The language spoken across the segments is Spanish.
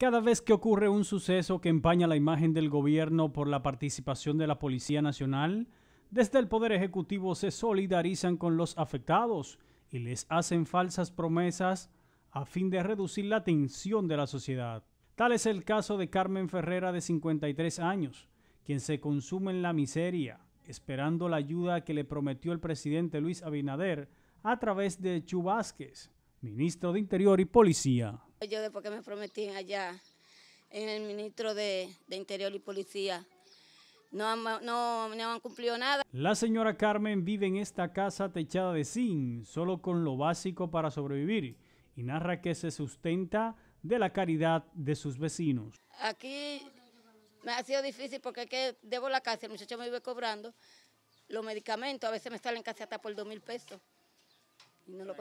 Cada vez que ocurre un suceso que empaña la imagen del gobierno por la participación de la Policía Nacional, desde el Poder Ejecutivo se solidarizan con los afectados y les hacen falsas promesas a fin de reducir la tensión de la sociedad. Tal es el caso de Carmen Ferrera de 53 años, quien se consume en la miseria, esperando la ayuda que le prometió el presidente Luis Abinader a través de Chubásquez ministro de Interior y Policía. Yo después que me prometí allá en el ministro de, Interior y Policía, no, no, han cumplido nada. La señora Carmen vive en esta casa techada de zinc, solo con lo básico para sobrevivir, y narra que se sustenta de la caridad de sus vecinos. Aquí me ha sido difícil porque que debo la casa, el muchacho me vive cobrando los medicamentos, a veces me salen casi hasta por dos mil pesos lo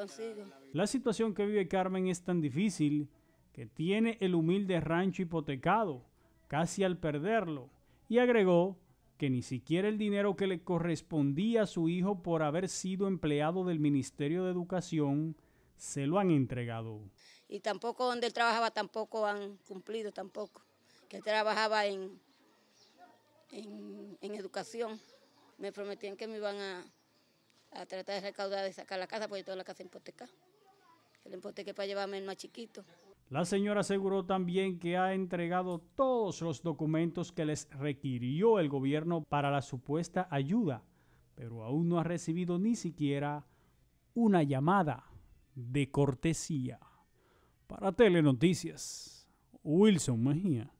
La situación que vive Carmen es tan difícil que tiene el humilde rancho hipotecado, casi al perderlo, y agregó que ni siquiera el dinero que le correspondía a su hijo por haber sido empleado del Ministerio de Educación se lo han entregado. Y tampoco donde él trabajaba tampoco han cumplido tampoco, que trabajaba en, en educación. Me prometían que me iban a, a tratar de recaudar, de sacar la casa, porque toda la casa hipoteca. El que para llevarme más chiquito. La señora aseguró también que ha entregado todos los documentos que les requirió el gobierno para la supuesta ayuda, pero aún no ha recibido ni siquiera una llamada de cortesía. Para Telenoticias, Wilson Mejía.